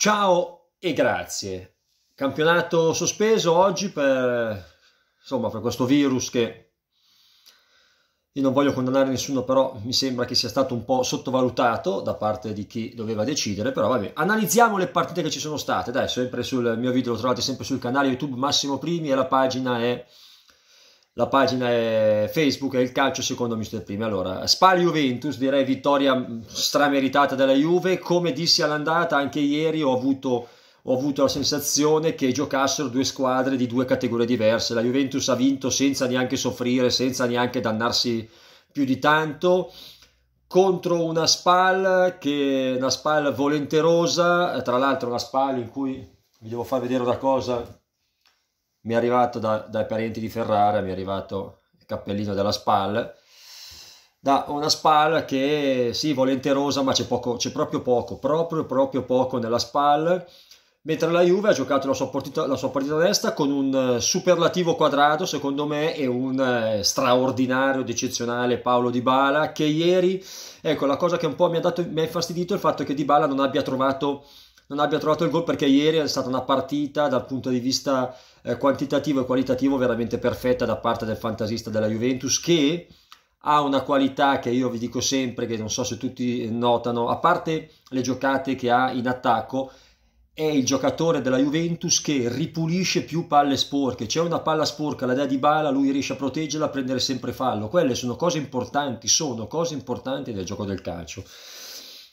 Ciao e grazie. Campionato sospeso oggi per, insomma, per questo virus che io non voglio condannare nessuno, però mi sembra che sia stato un po' sottovalutato da parte di chi doveva decidere, però vabbè, analizziamo le partite che ci sono state, dai, sempre sul mio video, lo trovate sempre sul canale YouTube Massimo Primi e la pagina è la pagina è Facebook è il calcio secondo Mister Prime. Allora, Spal Juventus, direi vittoria mm, strameritata della Juve. Come dissi all'andata, anche ieri ho avuto, ho avuto, la sensazione che giocassero due squadre di due categorie diverse. La Juventus ha vinto senza neanche soffrire, senza neanche dannarsi più di tanto. Contro una Spal che una Spal volenterosa, tra l'altro una Spal in cui vi devo far vedere una cosa mi è arrivato da, dai parenti di Ferrara, mi è arrivato il cappellino della SPAL, da una SPAL che sì, volenterosa, ma c'è, poco, c'è proprio poco, proprio proprio poco nella SPAL, mentre la Juve ha giocato la sua, partita, la sua partita destra con un superlativo quadrato, secondo me, e un eh, straordinario ed eccezionale Paolo Di Bala, che ieri, ecco, la cosa che un po' mi ha, dato, mi ha infastidito è il fatto che Di Bala non abbia trovato non abbia trovato il gol perché ieri è stata una partita dal punto di vista eh, quantitativo e qualitativo veramente perfetta da parte del fantasista della Juventus che ha una qualità che io vi dico sempre, che non so se tutti notano, a parte le giocate che ha in attacco, è il giocatore della Juventus che ripulisce più palle sporche. C'è una palla sporca, la dà di bala, lui riesce a proteggerla, a prendere sempre fallo. Quelle sono cose importanti, sono cose importanti del gioco del calcio.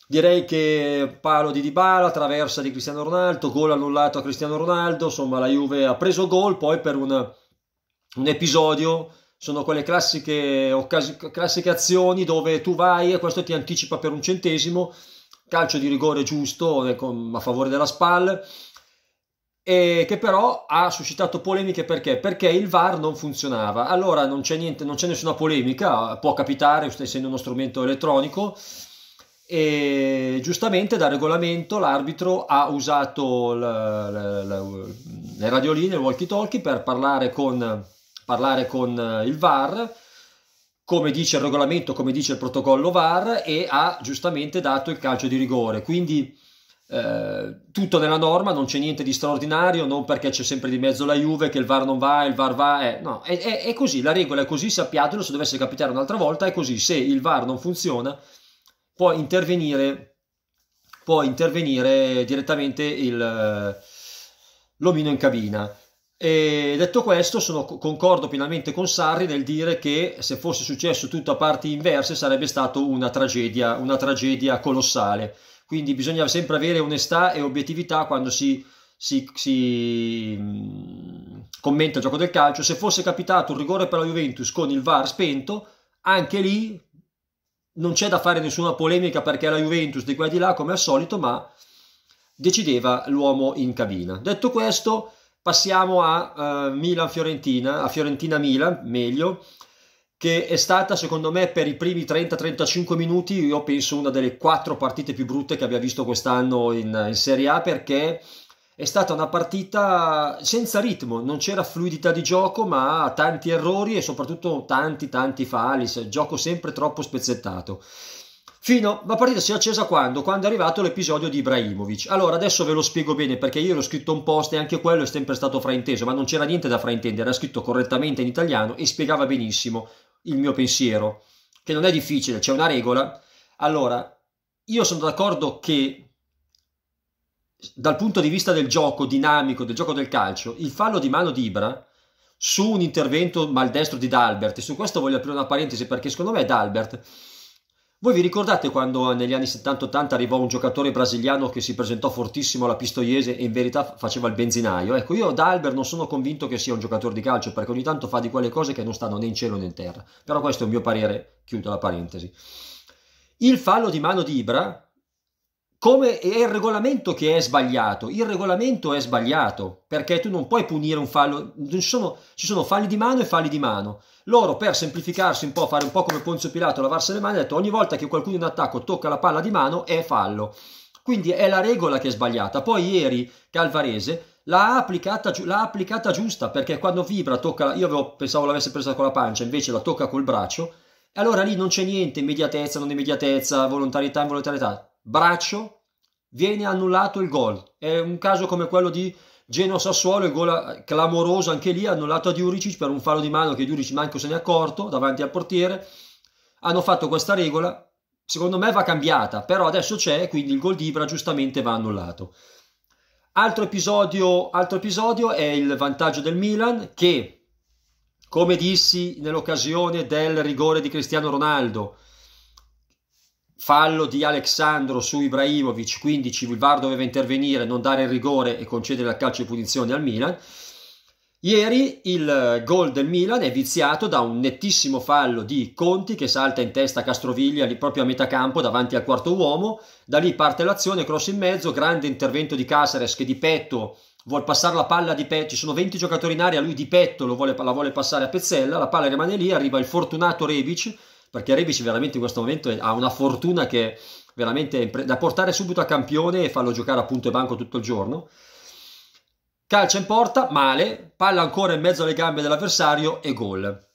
Direi che palo di Dybala, traversa di Cristiano Ronaldo, gol annullato a Cristiano Ronaldo, insomma la Juve ha preso gol, poi per un, un episodio sono quelle classiche, occasi- classiche azioni dove tu vai e questo ti anticipa per un centesimo, calcio di rigore giusto eh, a favore della SPAL, e che però ha suscitato polemiche perché? Perché il VAR non funzionava. Allora non c'è, niente, non c'è nessuna polemica, può capitare essendo uno strumento elettronico, e giustamente dal regolamento l'arbitro ha usato la, la, le radioline, il walkie talkie per parlare con, parlare con eh, il VAR come dice il regolamento, come dice il protocollo VAR e ha giustamente dato il calcio di rigore. Quindi eh, tutto nella norma, non c'è niente di straordinario, non perché c'è sempre di mezzo la Juve che il VAR non va, il VAR va, eh, no, è, è, è così, la regola è così, sappiatelo, se dovesse capitare un'altra volta è così, se il VAR non funziona può intervenire, può intervenire direttamente il, eh, l'omino in cabina. E detto questo, sono, concordo pienamente con Sarri nel dire che se fosse successo tutto a parti inverse sarebbe stata una tragedia, una tragedia colossale. Quindi bisogna sempre avere onestà e obiettività quando si, si, si mm, commenta il gioco del calcio. Se fosse capitato un rigore per la Juventus con il VAR spento, anche lì non c'è da fare nessuna polemica perché la Juventus di qua e di là come al solito, ma decideva l'uomo in cabina. Detto questo, passiamo a uh, eh, Milan-Fiorentina, a Fiorentina-Milan, meglio, che è stata secondo me per i primi 30-35 minuti, io penso una delle quattro partite più brutte che abbia visto quest'anno in, in Serie A perché è stata una partita senza ritmo, non c'era fluidità di gioco, ma tanti errori e soprattutto tanti tanti falis, gioco sempre troppo spezzettato. Fino la partita si è accesa quando? Quando è arrivato l'episodio di Ibrahimovic. Allora adesso ve lo spiego bene perché io l'ho scritto un post e anche quello è sempre stato frainteso, ma non c'era niente da fraintendere, era scritto correttamente in italiano e spiegava benissimo il mio pensiero, che non è difficile, c'è una regola. Allora, io sono d'accordo che dal punto di vista del gioco dinamico, del gioco del calcio, il fallo di mano di Ibra su un intervento maldestro di Dalbert, e su questo voglio aprire una parentesi perché secondo me Dalbert, voi vi ricordate quando negli anni 70-80 arrivò un giocatore brasiliano che si presentò fortissimo alla Pistoiese e in verità faceva il benzinaio? Ecco, io Dalbert non sono convinto che sia un giocatore di calcio perché ogni tanto fa di quelle cose che non stanno né in cielo né in terra, però questo è il mio parere, chiudo la parentesi. Il fallo di mano di Ibra come è il regolamento che è sbagliato. Il regolamento è sbagliato perché tu non puoi punire un fallo. Ci sono, ci sono falli di mano e falli di mano. Loro per semplificarsi un po', fare un po' come Ponzio Pilato, lavarsi le mani, hanno detto ogni volta che qualcuno in attacco tocca la palla di mano è fallo. Quindi è la regola che è sbagliata. Poi ieri Calvarese l'ha applicata, l'ha applicata giusta perché quando vibra tocca, io avevo, pensavo l'avesse presa con la pancia, invece la tocca col braccio. E Allora lì non c'è niente, immediatezza, non immediatezza, volontarietà, involontarietà braccio, viene annullato il gol. È un caso come quello di Geno Sassuolo, il gol eh, clamoroso anche lì, annullato a Diuricic per un fallo di mano che Diuricic manco se ne è accorto davanti al portiere. Hanno fatto questa regola, secondo me va cambiata, però adesso c'è, quindi il gol di Ibra giustamente va annullato. Altro episodio, altro episodio è il vantaggio del Milan che, come dissi nell'occasione del rigore di Cristiano Ronaldo, fallo di Alexandro su Ibrahimovic, quindi il VAR doveva intervenire, non dare il rigore e concedere la calcio di punizione al Milan. Ieri il gol del Milan è viziato da un nettissimo fallo di Conti che salta in testa a Castroviglia lì proprio a metà campo davanti al quarto uomo, da lì parte l'azione, cross in mezzo, grande intervento di Casares che di petto vuole passare la palla di petto, ci sono 20 giocatori in aria, lui di petto vuole, la vuole passare a Pezzella, la palla rimane lì, arriva il fortunato Rebic perché Rebic veramente in questo momento ha una fortuna che veramente da portare subito a campione e farlo giocare a punto e banco tutto il giorno. Calcia in porta, male, palla ancora in mezzo alle gambe dell'avversario e gol.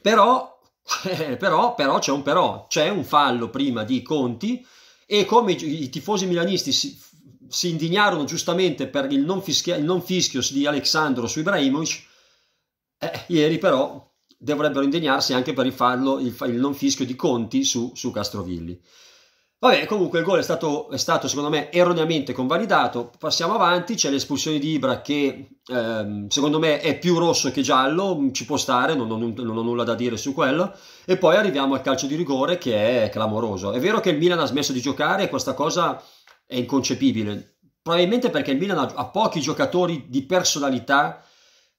Però, però, però c'è un però, c'è un fallo prima di Conti e come i tifosi milanisti si, si indignarono giustamente per il non, fischia, il non fischio di Alexandro su Ibrahimovic, eh, ieri però dovrebbero indegnarsi anche per rifarlo il, il non fischio di Conti su, su Castrovilli. Vabbè, comunque il gol è stato, è stato, secondo me erroneamente convalidato. Passiamo avanti, c'è l'espulsione di Ibra che ehm, secondo me è più rosso che giallo, mm, ci può stare, non ho, non ho, nulla da dire su quello. E poi arriviamo al calcio di rigore che è clamoroso. È vero che il Milan ha smesso di giocare e questa cosa è inconcepibile, probabilmente perché il Milan ha, ha pochi giocatori di personalità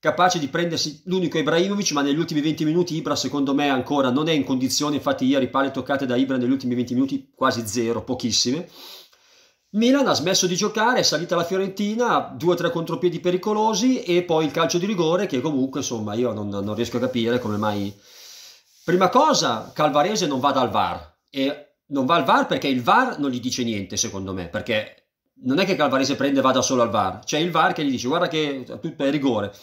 capace di prendersi l'unico Ibrahimovic, ma negli ultimi 20 minuti Ibra secondo me ancora non è in condizione, infatti ieri palle toccate da Ibra negli ultimi 20 minuti quasi zero, pochissime. Milan ha smesso di giocare, è salita la Fiorentina, due o tre contropiedi pericolosi e poi il calcio di rigore che comunque insomma io non, non riesco a capire come mai... Prima cosa, Calvarese non va dal VAR e non va al VAR perché il VAR non gli dice niente secondo me, perché non è che Calvarese prende e vada solo al VAR, c'è il VAR che gli dice guarda che è rigore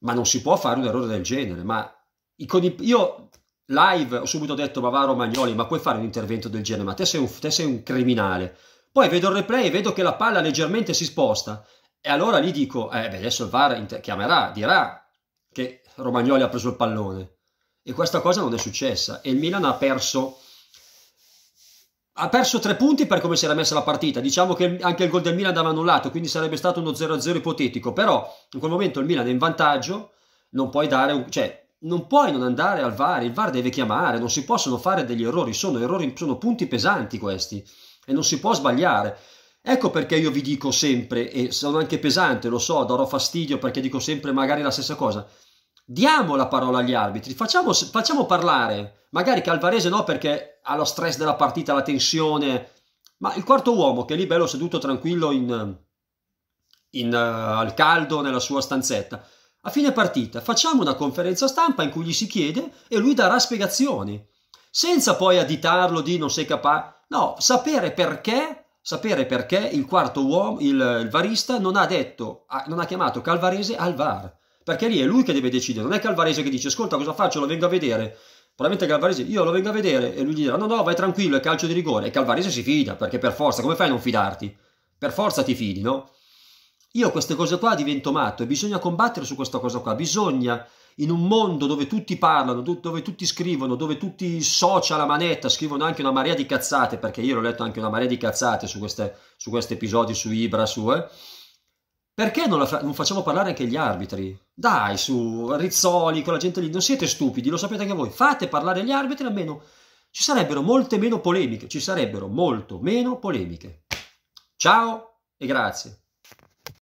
ma non si può fare un errore del genere. Ma io live ho subito detto Bavaro Magnoli, ma puoi fare un intervento del genere, ma te sei un, te sei un criminale. Poi vedo il replay e vedo che la palla leggermente si sposta e allora lì dico, eh beh, adesso il VAR chiamerà, dirà che Romagnoli ha preso il pallone. E questa cosa non è successa e il Milan ha perso ha perso tre punti per come si era messa la partita. Diciamo che anche il gol del Milan andava annullato, quindi sarebbe stato uno 0-0 ipotetico. Però in quel momento il Milan è in vantaggio, non puoi dare un, cioè, non puoi non andare al VAR, il VAR deve chiamare, non si possono fare degli errori, sono errori, sono punti pesanti questi e non si può sbagliare. Ecco perché io vi dico sempre, e sono anche pesante, lo so, darò fastidio perché dico sempre magari la stessa cosa, diamo la parola agli arbitri, facciamo, facciamo parlare, magari Calvarese no perché ha lo stress della partita, la tensione, ma il quarto uomo che è lì bello seduto tranquillo in, in, uh, al caldo nella sua stanzetta, a fine partita facciamo una conferenza stampa in cui gli si chiede e lui darà spiegazioni, senza poi additarlo di non sei capace, no, sapere perché sapere perché il quarto uomo, il, il varista, non ha, detto, non ha chiamato Calvarese al VAR perché lì è lui che deve decidere, non è Calvarese che dice ascolta cosa faccio, lo vengo a vedere. Probabilmente Calvarese, io lo vengo a vedere e lui gli dirà no no vai tranquillo è calcio di rigore e Calvarese si fida perché per forza come fai a non fidarti? Per forza ti fidi no? Io queste cose qua divento matto e bisogna combattere su questa cosa qua, bisogna in un mondo dove tutti parlano, dove tutti scrivono, dove tutti socia la manetta, scrivono anche una marea di cazzate, perché io l'ho letto anche una marea di cazzate su, su questi episodi su Ibra, su, eh, perché non, fa non, facciamo parlare anche gli arbitri? Dai, su Rizzoli, quella gente lì, non siete stupidi, lo sapete anche voi. Fate parlare gli arbitri almeno. Ci sarebbero molte meno polemiche, ci sarebbero molto meno polemiche. Ciao e grazie.